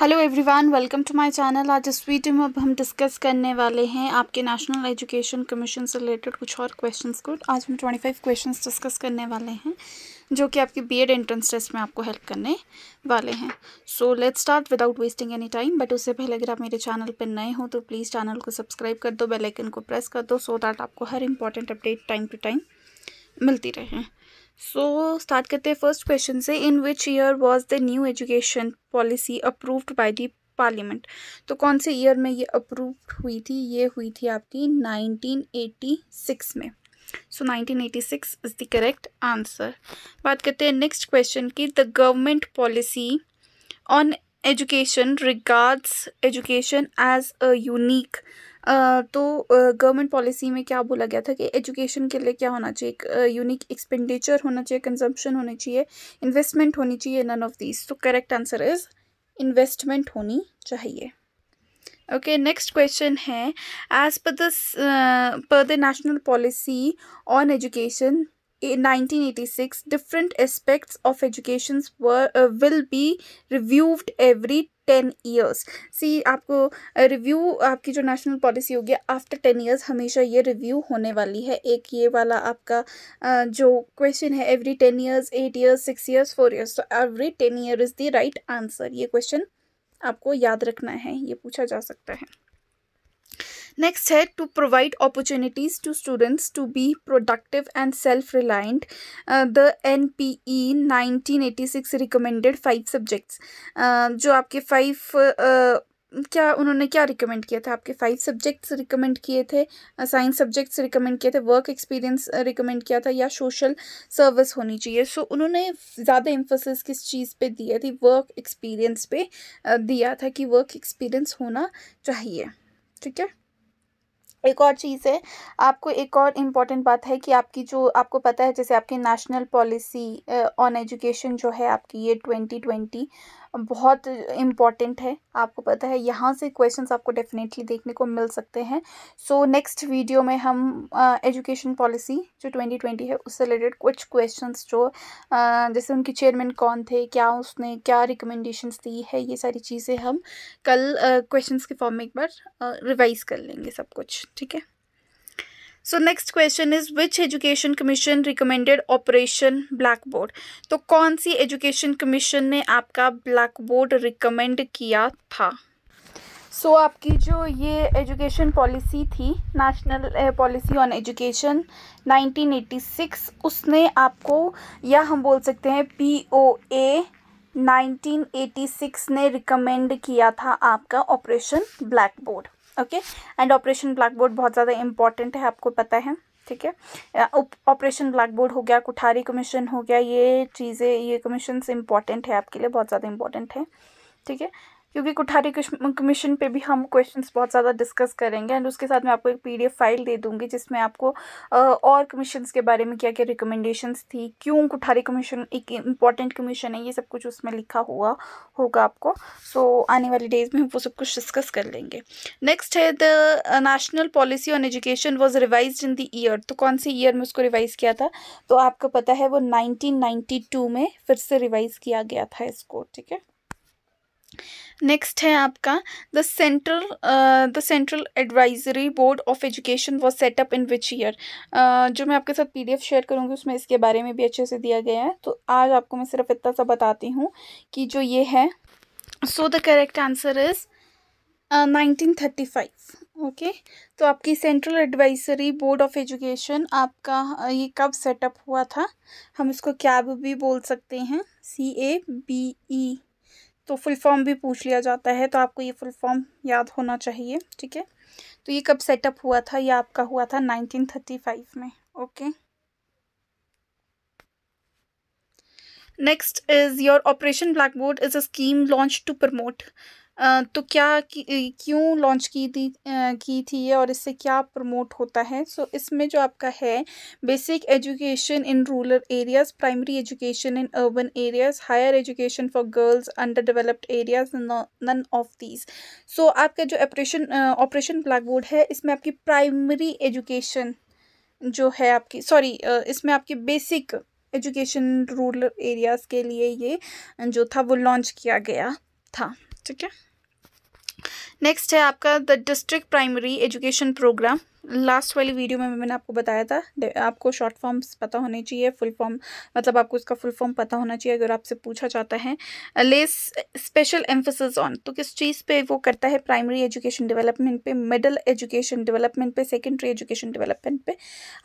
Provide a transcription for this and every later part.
Hello everyone welcome to my channel आज इस video में अब हम डिस्कस करने वाले हैं आपके नेशनल एजुकेशन कमीशन से रिलेटेड कुछ और क्वेश्चंस को आज हम 25 क्वेश्चंस डिस्कस करने वाले हैं जो कि आपके बीएड एंट्रेंस टेस्ट में आपको हेल्प करने वाले हैं so let's start without wasting any time but उससे पहले अगर आप मेरे चैनल पर नए हो तो प्लीज़ चैनल को सब्सक्राइब कर दो बेलाइकन को प्रेस कर दो सो so दैट आपको हर important update time to time मिलती रहे सो स्टार्ट करते हैं फर्स्ट क्वेश्चन से in which year was the new education policy approved by the parliament तो कौन से ईयर में ये अप्रूव हुई थी ये हुई थी आपकी 1986 में so so, 1986 is the correct answer बात करते हैं नेक्स्ट क्वेश्चन की the government policy on education regards education as a unique तो गवर्नमेंट पॉलिसी में क्या बोला गया था कि एजुकेशन के लिए क्या होना चाहिए एक यूनिक एक्सपेंडिचर होना चाहिए कंजम्पशन होनी चाहिए इन्वेस्टमेंट होनी चाहिए नन ऑफ दीज तो करेक्ट आंसर इज़ इन्वेस्टमेंट होनी चाहिए ओके नेक्स्ट क्वेश्चन है as per the per the national policy on education In 1986 different aspects of educations were uh, will be reviewed every ten years see आपको review आपकी जो national policy होगी after ten years हमेशा ये review होने वाली है एक ये वाला आपका जो क्वेश्चन है every ten years eight years six years four years तो every ten year is the right answer ये क्वेश्चन आपको याद रखना है ये पूछा जा सकता है नेक्स्ट है to provide opportunities to students to be productive and self reliant the N P E nineteen eighty six recommended five subjects जो आपके फाइव uh, क्या उन्होंने क्या रिकमेंड किया था आपके फाइव सब्जेक्ट्स रिकमेंड किए थे साइंस सब्जेक्ट्स रिकमेंड किए थे वर्क एक्सपीरियंस रिकमेंड किया था या सोशल सर्विस होनी चाहिए सो so, उन्होंने ज़्यादा इम्फोसिस किस चीज़ पे दिया थी वर्क एक्सपीरियंस पे uh, दिया था कि वर्क एक्सपीरियंस होना चाहिए ठीक है एक और चीज़ है आपको एक और इम्पॉर्टेंट बात है कि आपकी जो आपको पता है जैसे आपकी नेशनल पॉलिसी ऑन एजुकेशन जो है आपकी ये ट्वेंटी ट्वेंटी बहुत इम्पॉर्टेंट है आपको पता है यहाँ से क्वेश्चंस आपको डेफिनेटली देखने को मिल सकते हैं सो नेक्स्ट वीडियो में हम एजुकेशन पॉलिसी जो 2020 है उससे रिलेटेड कुछ क्वेश्चंस जो uh, जैसे उनके चेयरमैन कौन थे क्या उसने क्या रिकमेंडेशंस दी है ये सारी चीज़ें हम कल क्वेश्चन uh, के फॉर्म में एक बार रिवाइज़ uh, कर लेंगे सब कुछ ठीक है so next question is which education commission recommended operation blackboard तो कौन सी एजुकेशन कमीशन ने आपका ब्लैक बोर्ड रिकमेंड किया था सो so, आपकी जो ये एजुकेशन पॉलिसी थी नेशनल पॉलिसी ऑन एजुकेशन 1986 उसने आपको या हम बोल सकते हैं पी ओ ए नाइनटीन ने रिकमेंड किया था आपका operation blackboard okay and operation blackboard बहुत ज़्यादा इंपॉर्टेंट है आपको पता है ठीक है ऑपरेशन ब्लैक बोर्ड हो गया कुठारी कमीशन हो गया ये चीज़ें ये कमीशन इंपॉर्टेंट है आपके लिए बहुत ज़्यादा इंपॉर्टेंट है ठीक है क्योंकि कुठारी कमीशन पे भी हम क्वेश्चंस बहुत ज़्यादा डिस्कस करेंगे एंड उसके साथ मैं आपको एक पीडीएफ फाइल दे दूँगी जिसमें आपको और कमीशन के बारे में क्या क्या रिकमेंडेशंस थी क्यों कुठारी कमीशन एक इम्पॉर्टेंट कमीशन है ये सब कुछ उसमें लिखा हुआ होगा आपको सो so, आने वाले डेज में हम वो सब कुछ डिस्कस कर लेंगे नेक्स्ट है the national policy on education was revise in the year तो कौन से ईयर में उसको रिवाइज़ किया था तो आपको पता है वो नाइनटीन में फिर से रिवाइज़ किया गया था इसको ठीक है नेक्स्ट है आपका the central the central advisory board of education was set up in which year जो मैं आपके साथ पीडीएफ शेयर करूँगी उसमें इसके बारे में भी अच्छे से दिया गया है तो आज आपको मैं सिर्फ इतना सा बताती हूँ कि जो ये है so the correct answer is nineteen thirty five okay तो आपकी central advisory board of education आपका uh, ये कब सेटअप हुआ था हम इसको कैब भी बोल सकते हैं सी ए बी ई तो फुल फॉर्म भी पूछ लिया जाता है तो आपको ये फुल फॉर्म याद होना चाहिए ठीक है तो ये कब सेटअप हुआ था ये आपका हुआ था 1935 में okay next is your operation blackboard is a scheme launch to promote तो क्या क्यों लॉन्च की थी की थी ये और इससे क्या प्रमोट होता है सो so, इसमें जो आपका है basic education in rural areas primary education in urban areas higher education for girls underdeveloped areas none of these so आपका जो ऑपरेशन ऑपरेशन ब्लैक बोर्ड है इसमें आपकी प्राइमरी एजुकेशन जो है आपकी सॉरी इसमें आपकी बेसिक एजुकेशन रूरल एरियाज़ के लिए ये जो था वो लॉन्च किया गया था ठीक है नेक्स्ट है आपका the district primary education programme last वाली वीडियो में मैंने आपको बताया था आपको शॉर्ट फॉर्म्स पता होने चाहिए फुल फॉर्म मतलब आपको उसका फुल फॉर्म पता होना चाहिए अगर आपसे पूछा जाता है लेस स्पेशल एम्फोसिस ऑन तो किस चीज़ पे वो करता है प्राइमरी एजुकेशन डेवलपमेंट पे मिडल एजुकेशन डेवलपमेंट पे सेकेंडरी एजुकेशन डेवलपमेंट पे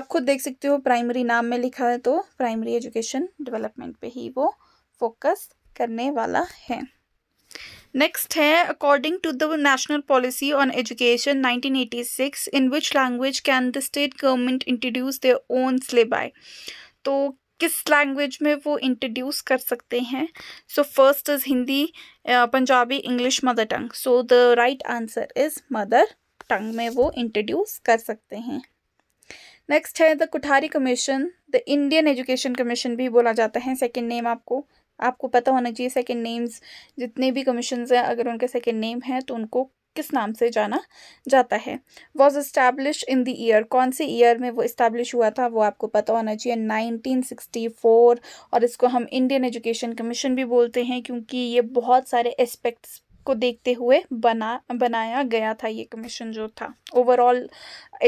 आप खुद देख सकते हो प्राइमरी नाम में लिखा है तो प्राइमरी एजुकेशन डेवलपमेंट पर ही वो फोकस करने वाला है नेक्स्ट है according to the national policy on education nineteen eighty six in which language can the state government introduce their own syllabi तो किस लैंग्वेज में वो इंट्रोड्यूस कर सकते हैं so first is Hindi Punjabi English mother tongue so the right answer is mother tongue में वो introduce कर सकते हैं नेक्स्ट है the Kothari commission the Indian education commission भी बोला जाता है सेकेंड नेम आपको आपको पता होना चाहिए सेकेंड नेम्स जितने भी कमीशन हैं अगर उनके सेकेंड नेम हैं तो उनको किस नाम से जाना जाता है was establish in the year कौन से ईयर में वो इस्टेब्लिश हुआ था वो आपको पता होना चाहिए 1964 और इसको हम इंडियन एजुकेशन कमीशन भी बोलते हैं क्योंकि ये बहुत सारे एस्पेक्ट्स को देखते हुए बना बनाया गया था ये कमीशन जो था ओवरऑल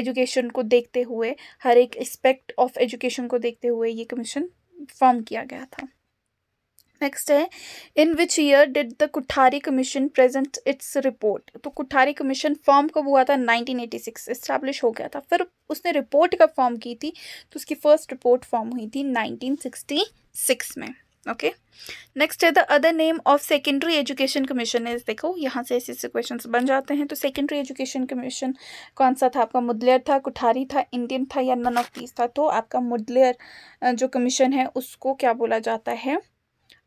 एजुकेशन को देखते हुए हर एक एस्पेक्ट ऑफ एजुकेशन को देखते हुए ये कमीशन फॉर्म किया गया था नेक्स्ट है in which year did the Kothari commission present its report तो कुठारी कमीशन फॉर्म कब हुआ था 1986 एस्टैब्लिश हो गया था फिर उसने रिपोर्ट कब फॉर्म की थी तो उसकी फर्स्ट रिपोर्ट फॉर्म हुई थी 1966 में ओके नेक्स्ट है the other name of secondary education commission is देखो यहाँ से ऐसे ऐसे क्वेश्चन बन जाते हैं तो सेकेंडरी एजुकेशन कमीशन कौन सा था आपका मुदलियर था कुठारी था इंडियन था या नन ऑफ पीस था तो आपका मुदलियर जो कमीशन है उसको क्या बोला जाता है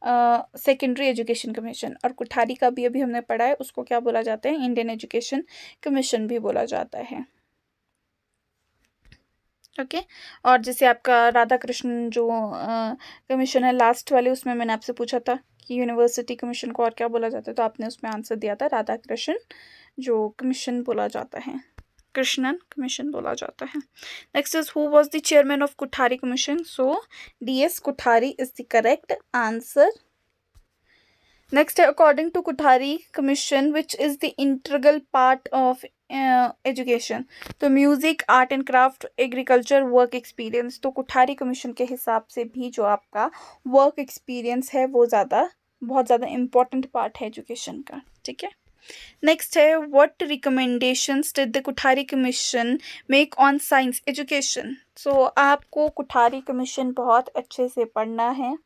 सेकेंडरी एजुकेशन कमीशन और कुठारी का भी अभी हमने पढ़ा है उसको क्या बोला जाता है इंडियन एजुकेशन कमीशन भी बोला जाता है ओके okay? और जैसे आपका राधा कृष्ण जो कमीशन है लास्ट वाले उसमें मैंने आपसे पूछा था कि यूनिवर्सिटी कमीशन को और क्या बोला जाता है तो आपने उसमें आंसर दिया था राधा कृष्ण जो कमीशन बोला जाता है कृष्णन कमीशन बोला जाता है next is who was the chairman of Kothari commission so D S Kothari is the correct answer next है according to Kothari commission which is the integral part of education तो music art and craft agriculture work experience तो Kothari commission के हिसाब से भी जो आपका work experience है वो ज़्यादा बहुत ज़्यादा इम्पॉर्टेंट पार्ट है एजुकेशन का ठीक है नेक्स्ट है what recommendations did the Kothari commission make on science education so आपको कुठारी कमीशन बहुत अच्छे से पढ़ना है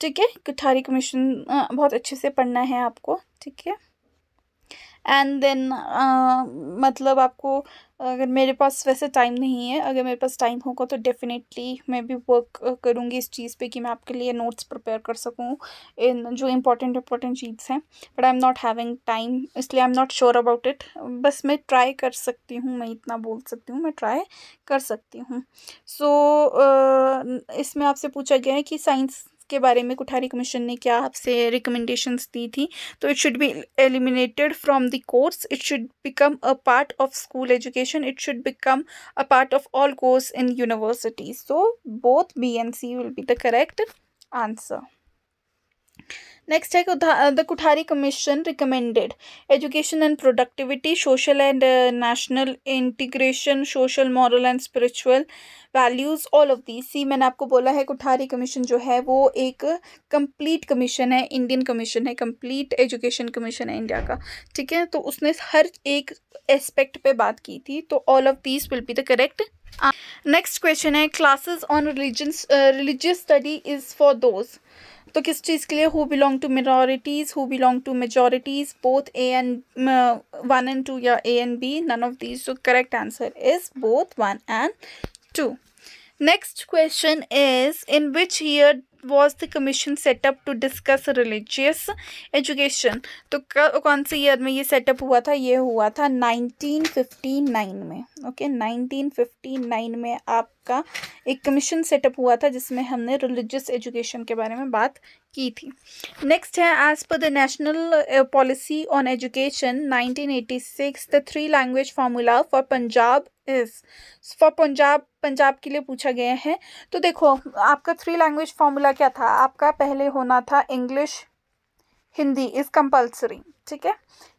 ठीक है कुठारी कमीशन बहुत अच्छे से पढ़ना है आपको ठीक है एंड देन uh, मतलब आपको अगर मेरे पास वैसे टाइम नहीं है अगर मेरे पास टाइम होगा तो डेफ़िनेटली मैं भी वर्क करूँगी इस चीज़ पे कि मैं आपके लिए नोट्स प्रिपेयर कर सकूँ इन जो इंपॉर्टेंट इंपॉर्टेंट चीज़ हैं but I am not having time इसलिए I am not sure about it बस मैं ट्राई कर सकती हूँ मैं इतना बोल सकती हूँ मैं ट्राई कर सकती हूँ सो so, uh, इसमें आपसे पूछा गया है कि साइंस इसके बारे में कुठारी कमीशन ने क्या आपसे रिकमेंडेशंस दी थी तो it should be eliminated from the course it should become a part of school education it should become a part of all course in university so both B and C will be the correct answer next है the Kothari commission recommended education and productivity social and national integration social moral and spiritual values all of these मैंने आपको बोला है कुठारी commission जो है वो एक complete commission है इंडियन कमीशन है कंप्लीट एजुकेशन कमीशन है इंडिया का ठीक है तो उसने हर एक एस्पेक्ट पे बात की थी तो all of these will be the correct next question है classes on religion religious study is for those तो किस चीज़ के लिए who belong to minorities who belong to majorities both A and one and two या A and B none of these so correct answer is both one and two next question is in which year was the commission set up to discuss religious education तो कौन से year में ये setup हुआ था ये हुआ था 1959 में ओके okay? 1959 में आपका एक कमीशन सेटअप हुआ था जिसमें हमने रिलीजियस एजुकेशन के बारे में बात की थी नेक्स्ट है as per the national policy on education 1986 the three language formula for Punjab is for Punjab Punjab के लिए पूछा गया है तो देखो आपका थ्री लैंग्वेज फॉर्मूला क्या था आपका पहले होना था इंग्लिश हिंदी इज़ कंपल्सरी ठीक है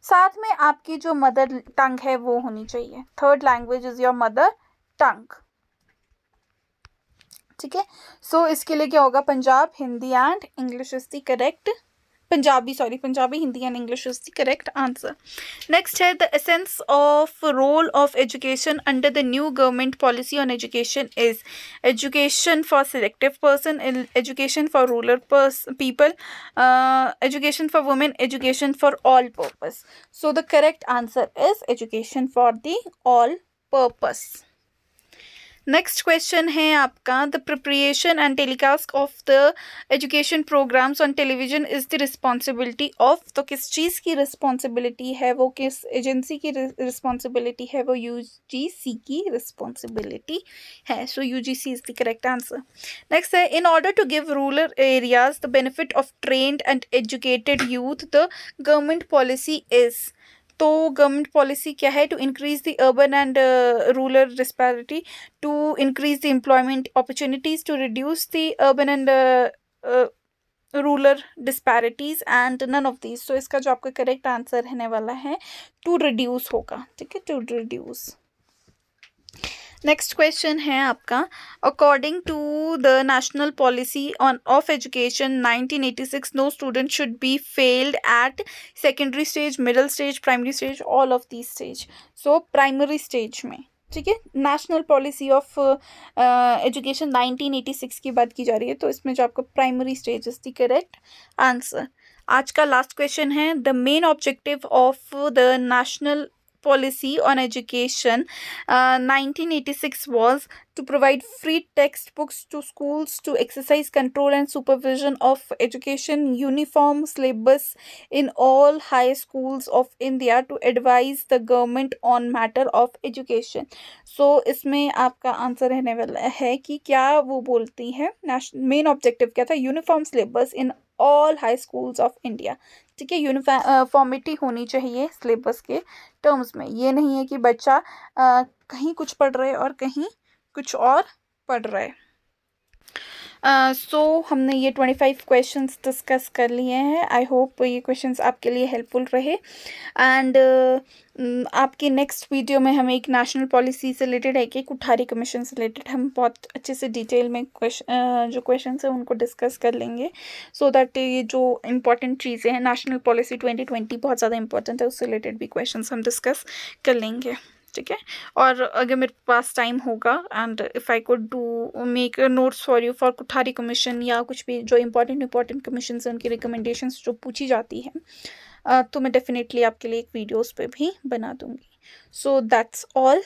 साथ में आपकी जो मदर टंग है वो होनी चाहिए third language is your mother tongue ठीक है सो इसके लिए क्या होगा Punjab Hindi and English is the correct Punjabi, sorry, Punjabi, Hindi and English is the correct answer. Next here, the essence of role of education under the new government policy on education is education for selective person, education for ruler pers people, uh, education for women, education for all purpose. So the correct answer is education for the all purpose. Next question है आपका the preparation and telecast of the education programmes on television is the responsibility of तो किस चीज़ की responsibility है वो किस agency की responsibility है वो यू जी सी की रिस्पॉन्सिबिलिटी है so U G C is the correct answer next है in order to give rural areas the benefit of trained and educated youth the government policy is तो government policy क्या है to increase the urban and rural disparity to increase the employment opportunities to reduce the urban and rural disparities and none of these तो इसका जो आपका correct answer रहने वाला है टू रिड्यूस होगा ठीक है टू रिड्यूस नेक्स्ट क्वेश्चन है आपका according to the national policy on of education 1986 no student should be failed at secondary stage middle stage primary stage all of the stage so primary stage में ठीक है national policy of education 1986 की बात की जा रही है तो इसमें जो आपका primary stage is the correct answer आज का लास्ट क्वेश्चन है the main objective of the national policy on education uh, 1986 was to provide free textbooks to schools to exercise control and supervision of education uniform syllabus in all high schools of india to advise the government on matter of education so इसमें आपका answer रहने वाला है कि क्या वो बोलती है नेशनल मेन ऑब्जेक्टिव क्या था all high schools of India ठीक है यूनिफॉर्मिटी uh, होनी चाहिए सिलेबस के टर्म्स में ये नहीं है कि बच्चा आ, uh, कहीं कुछ पढ़ रहे और कहीं कुछ और पढ़ रहे सो uh, so, हमने ये ट्वेंटी फाइव क्वेश्चन डिस्कस कर लिए हैं आई होप ये क्वेश्चन आपके लिए हेल्पफुल रहे एंड uh, आपके नेक्स्ट वीडियो में हम एक नेशनल पॉलिसी से रिलेटेड है कि एक उठारी कमीशन से रिलेटेड हम बहुत अच्छे से डिटेल में क्वेश्चन uh, जो क्वेश्चन हैं उनको डिस्कस कर लेंगे सो so दैट ये जो इंपॉर्टेंट चीज़ें हैं नेशनल पॉलिसी ट्वेंटी ट्वेंटी बहुत ज़्यादा इंपॉर्टेंट है उससे रिलेटेड भी क्वेश्चन हम डिस्कस कर लेंगे ठीक है और अगर मेरे पास टाइम होगा and if I could do make notes for you for Kothari commission या कुछ भी जो इंपॉर्टेंट इंपॉर्टेंट कमीशन है उनकी रिकमेंडेशन जो पूछी जाती हैं तो मैं डेफिनेटली आपके लिए एक वीडियोस पे भी बना दूंगी so that's all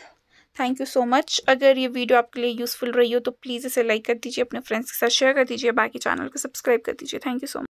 thank you so much अगर ये वीडियो आपके लिए यूज़फुल रही हो तो प्लीज़ इसे लाइक कर दीजिए अपने फ्रेंड्स के साथ शेयर कर दीजिए बाकी चैनल को सब्सक्राइब कर दीजिए थैंक यू सो मच